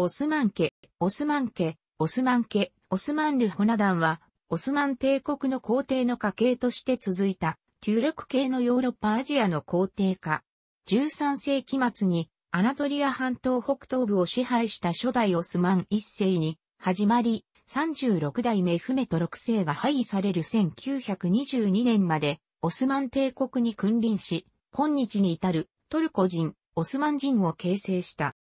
オスマン家、オスマン家、オスマン家、オスマンルホナダンは、オスマン帝国の皇帝の家系として続いた、ト力系のヨーロッパアジアの皇帝化。13世紀末に、アナトリア半島北東部を支配した初代オスマン一世に、始まり、36代メフメト6世が廃位される1922年まで、オスマン帝国に君臨し、今日に至るトルコ人、オスマン人を形成した。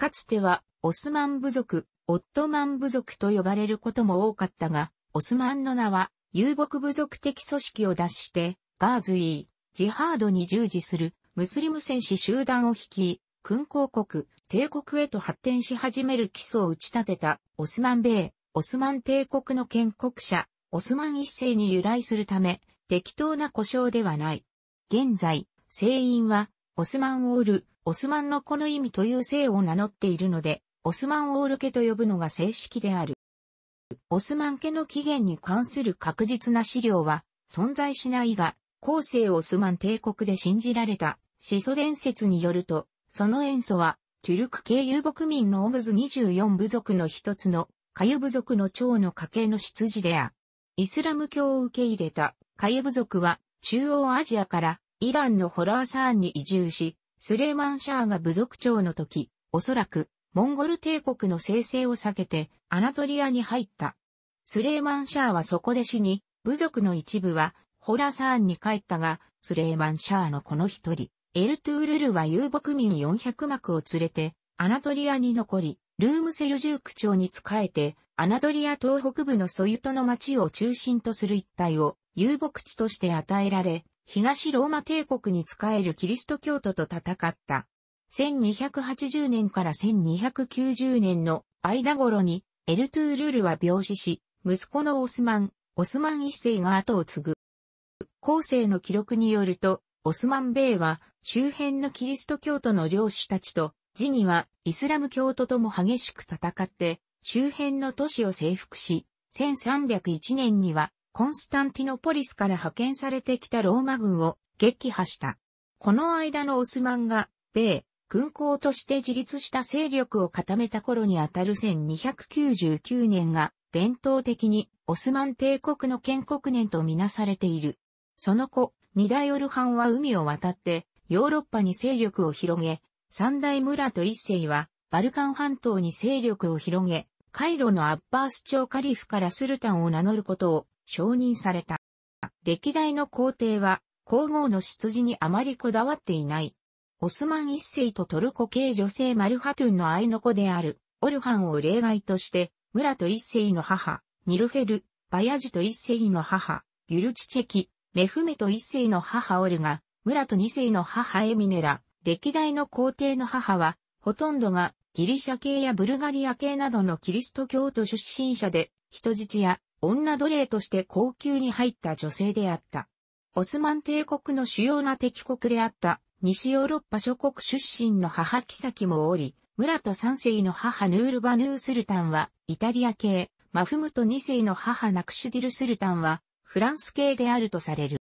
かつては、オスマン部族、オットマン部族と呼ばれることも多かったが、オスマンの名は、遊牧部族的組織を脱して、ガーズイー、ジハードに従事する、ムスリム戦士集団を率い、勲公国、帝国へと発展し始める基礎を打ち立てた、オスマン米、オスマン帝国の建国者、オスマン一世に由来するため、適当な故障ではない。現在、聖員は、オスマンオール、オスマンのこの意味という姓を名乗っているので、オスマンオール家と呼ぶのが正式である。オスマン家の起源に関する確実な資料は存在しないが、後世オスマン帝国で信じられた始祖伝説によると、その塩素は、トゥルク系遊牧民のオグズ24部族の一つの、カユ部族の長の家系の出自であ。イスラム教を受け入れたカユ部族は、中央アジアからイランのホラーサーンに移住し、スレーマンシャーが部族長の時、おそらく、モンゴル帝国の生成を避けて、アナトリアに入った。スレーマンシャーはそこで死に、部族の一部は、ホラサーンに帰ったが、スレーマンシャーのこの一人、エルトゥールルは遊牧民400幕を連れて、アナトリアに残り、ルームセルジューク朝に仕えて、アナトリア東北部のソユトの町を中心とする一帯を遊牧地として与えられ、東ローマ帝国に仕えるキリスト教徒と戦った。1280年から1290年の間頃に、エルトゥールルは病死し、息子のオスマン、オスマン一世が後を継ぐ。後世の記録によると、オスマン米は周辺のキリスト教徒の領主たちと、ジニはイスラム教徒とも激しく戦って、周辺の都市を征服し、1301年にはコンスタンティノポリスから派遣されてきたローマ軍を撃破した。この間のオスマンが、米、軍港として自立した勢力を固めた頃にあたる1299年が伝統的にオスマン帝国の建国年とみなされている。その後、二大オルハンは海を渡ってヨーロッパに勢力を広げ、三大村と一世はバルカン半島に勢力を広げ、カイロのアッバース町カリフからスルタンを名乗ることを承認された。歴代の皇帝は、皇后の出自にあまりこだわっていない。オスマン一世とトルコ系女性マルハトゥンの愛の子である、オルハンを例外として、ムラト一世の母、ニルフェル、バヤジト一世の母、ギュルチチェキ、メフメト一世の母オルガ、ムラト二世の母エミネラ、歴代の皇帝の母は、ほとんどがギリシャ系やブルガリア系などのキリスト教徒出身者で、人質や女奴隷として高級に入った女性であった。オスマン帝国の主要な敵国であった西ヨーロッパ諸国出身の母妃もおり、村と三世の母ヌールバヌースルタンはイタリア系、マフムト二世の母ナクシュディルスルタンはフランス系であるとされる。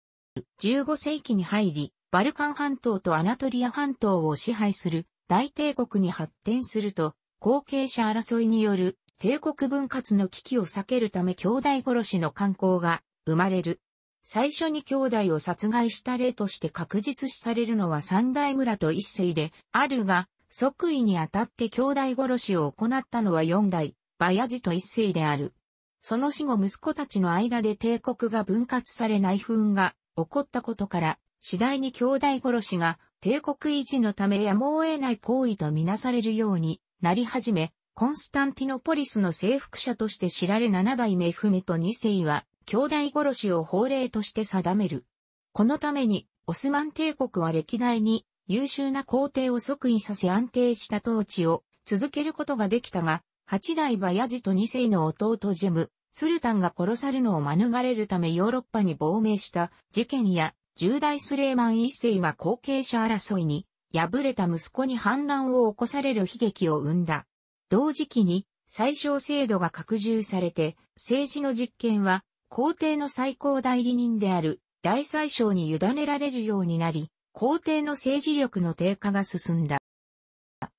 15世紀に入り、バルカン半島とアナトリア半島を支配する大帝国に発展すると、後継者争いによる帝国分割の危機を避けるため兄弟殺しの慣行が生まれる。最初に兄弟を殺害した例として確実視されるのは三代村と一世であるが、即位にあたって兄弟殺しを行ったのは四代、バヤジと一世である。その死後息子たちの間で帝国が分割され内紛が起こったことから、次第に兄弟殺しが帝国維持のためやむを得ない行為とみなされるようになり始め、コンスタンティノポリスの征服者として知られ7代目フメと2世は、兄弟殺しを法令として定める。このために、オスマン帝国は歴代に優秀な皇帝を即位させ安定した統治を続けることができたが、8代バヤジと2世の弟ジェム、スルタンが殺されるのを免れるためヨーロッパに亡命した事件や、10代スレーマン1世が後継者争いに敗れた息子に反乱を起こされる悲劇を生んだ。同時期に最小制度が拡充されて、政治の実権は皇帝の最高代理人である大宰相に委ねられるようになり、皇帝の政治力の低下が進んだ。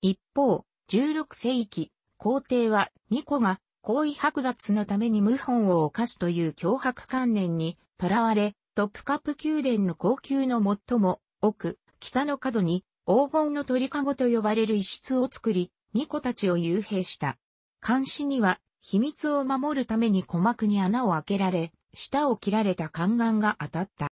一方、16世紀、皇帝は巫女が皇位剥奪のために謀反を犯すという脅迫観念に囚われ、トップカップ宮殿の高級の最も奥、北の角に黄金の鳥籠と呼ばれる一室を作り、巫女たちを幽閉した。監視には、秘密を守るために鼓膜に穴を開けられ、舌を切られた宦官が当たった。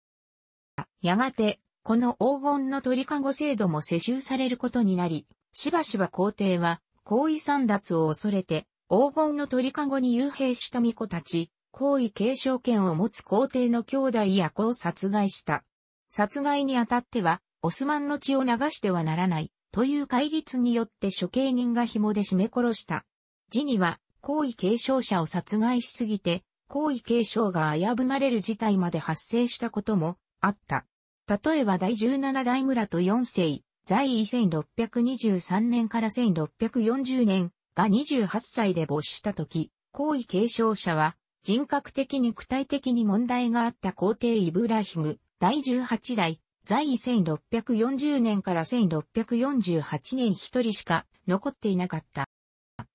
やがて、この黄金の鳥かご制度も世襲されることになり、しばしば皇帝は、皇位散奪を恐れて、黄金の鳥かごに幽閉した巫女たち、皇位継承権を持つ皇帝の兄弟や子を殺害した。殺害にあたっては、オスマンの血を流してはならない、という戒律によって処刑人が紐で締め殺した。ジニは、皇位継承者を殺害しすぎて、皇位継承が危ぶまれる事態まで発生したこともあった。例えば第17代村と4世、在位1623年から1640年が28歳で没した時、皇位継承者は人格的に具体的に問題があった皇帝イブラヒム第18代在位1640年から1648年一人しか残っていなかった。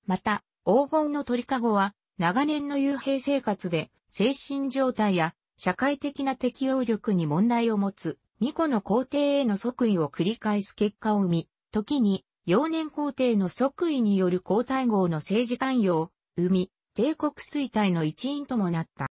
また、黄金の鳥籠は、長年の幽閉生活で、精神状態や社会的な適応力に問題を持つ、巫女の皇帝への即位を繰り返す結果を生み、時に、幼年皇帝の即位による皇太后の政治関与を生み、帝国衰退の一因ともなった。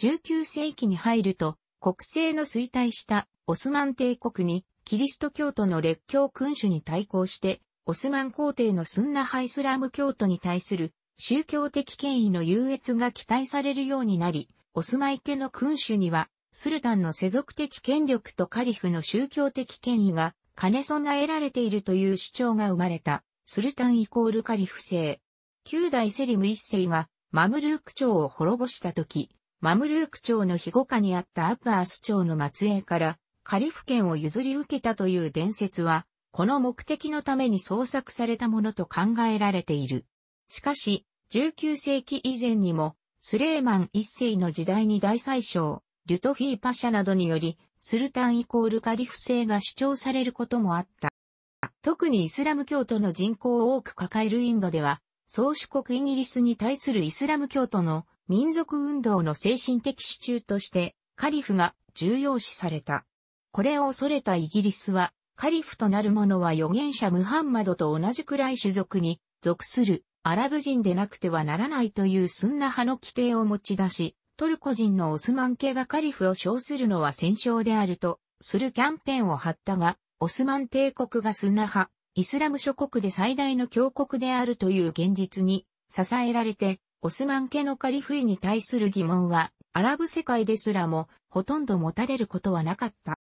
19世紀に入ると、国政の衰退したオスマン帝国にキリスト教徒の列強君主に対抗して、オスマン皇帝のスンナハイスラム教徒に対する宗教的権威の優越が期待されるようになり、オスマイ家の君主には、スルタンの世俗的権力とカリフの宗教的権威が兼ね備えられているという主張が生まれた、スルタンイコールカリフ制。旧代セリム一世がマムルーク朝を滅ぼした時、マムルーク朝の庇護下にあったアッバース朝の末裔から、カリフ権を譲り受けたという伝説は、この目的のために創作されたものと考えられている。しかし、19世紀以前にも、スレーマン一世の時代に大宰相、リュトフィーパシャなどにより、スルタンイコールカリフ制が主張されることもあった。特にイスラム教徒の人口を多く抱えるインドでは、宗主国イギリスに対するイスラム教徒の民族運動の精神的支柱として、カリフが重要視された。これを恐れたイギリスは、カリフとなる者は預言者ムハンマドと同じくらい種族に属するアラブ人でなくてはならないというスンナ派の規定を持ち出し、トルコ人のオスマン系がカリフを称するのは戦勝であるとするキャンペーンを張ったが、オスマン帝国がスンナ派、イスラム諸国で最大の強国であるという現実に支えられて、オスマン系のカリフ位に対する疑問は、アラブ世界ですらもほとんど持たれることはなかった。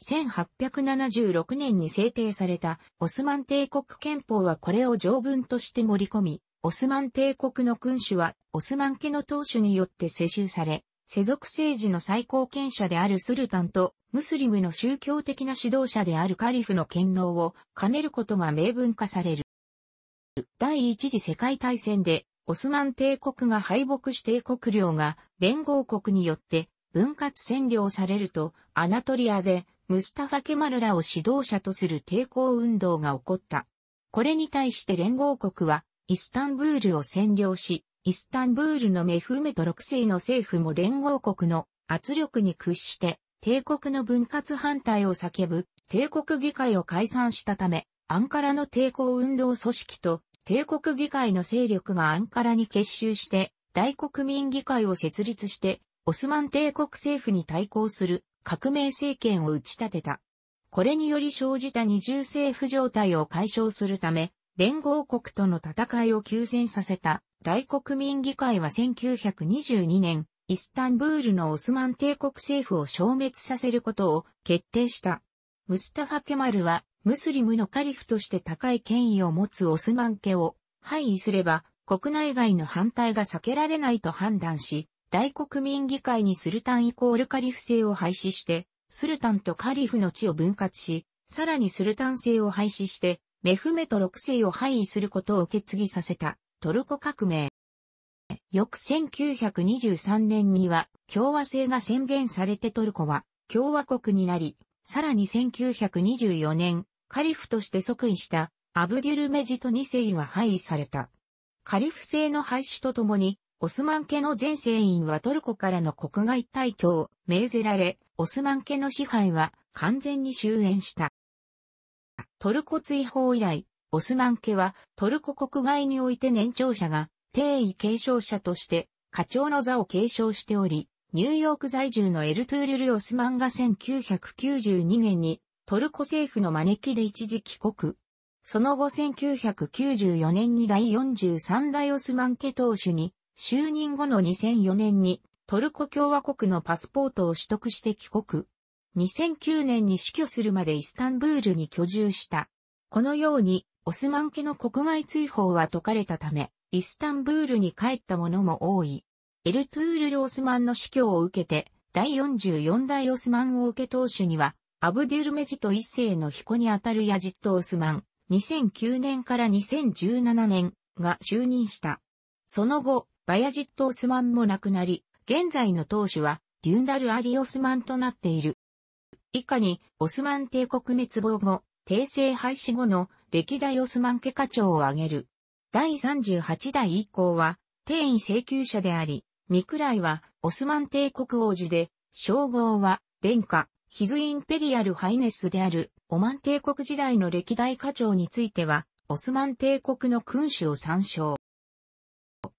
1876年に制定されたオスマン帝国憲法はこれを条文として盛り込み、オスマン帝国の君主はオスマン家の当主によって世襲され、世俗政治の最高権者であるスルタンとムスリムの宗教的な指導者であるカリフの権能を兼ねることが明文化される。第一次世界大戦でオスマン帝国が敗北し帝国領が連合国によって分割占領されると、アナトリアでムスタファ・ケマルらを指導者とする抵抗運動が起こった。これに対して連合国は、イスタンブールを占領し、イスタンブールのメフーメト6世の政府も連合国の圧力に屈して、帝国の分割反対を叫ぶ、帝国議会を解散したため、アンカラの抵抗運動組織と、帝国議会の勢力がアンカラに結集して、大国民議会を設立して、オスマン帝国政府に対抗する革命政権を打ち立てた。これにより生じた二重政府状態を解消するため、連合国との戦いを休戦させた大国民議会は1922年、イスタンブールのオスマン帝国政府を消滅させることを決定した。ムスタファ・ケマルは、ムスリムのカリフとして高い権威を持つオスマン家を廃位すれば、国内外の反対が避けられないと判断し、大国民議会にスルタンイコールカリフ制を廃止して、スルタンとカリフの地を分割し、さらにスルタン制を廃止して、メフメト6世を廃位することを受け継ぎさせたトルコ革命。翌1923年には共和制が宣言されてトルコは共和国になり、さらに1924年、カリフとして即位したアブデュルメジト2世が廃位された。カリフ制の廃止とともにオスマン家の全成員はトルコからの国外退去を命ぜられ、オスマン家の支配は完全に終焉した。トルコ追放以来、オスマン家はトルコ国外において年長者が定位継承者として課長の座を継承しており、ニューヨーク在住のエルトゥールル・オスマンが1992年にトルコ政府の招きで一時帰国。その後1994年に第43代オスマン家当主に就任後の2004年にトルコ共和国のパスポートを取得して帰国。2009年に死去するまでイスタンブールに居住した。このように、オスマン家の国外追放は解かれたため、イスタンブールに帰った者も多い。エルトゥールル・オスマンの死去を受けて、第44代オスマン王家当主には、アブデュルメジト一世の彦にあたるヤジット・オスマン、2009年から2017年が就任した。その後、バヤジット・オスマンも亡くなり、現在の当主はデュンダル・アリ・オスマンとなっている。以下に、オスマン帝国滅亡後、帝政廃止後の歴代オスマン家課長を挙げる。第38代以降は、帝位請求者であり、ミクライはオスマン帝国王子で、称号は殿下、ヒズインペリアルハイネスである、オマン帝国時代の歴代課長については、オスマン帝国の君主を参照。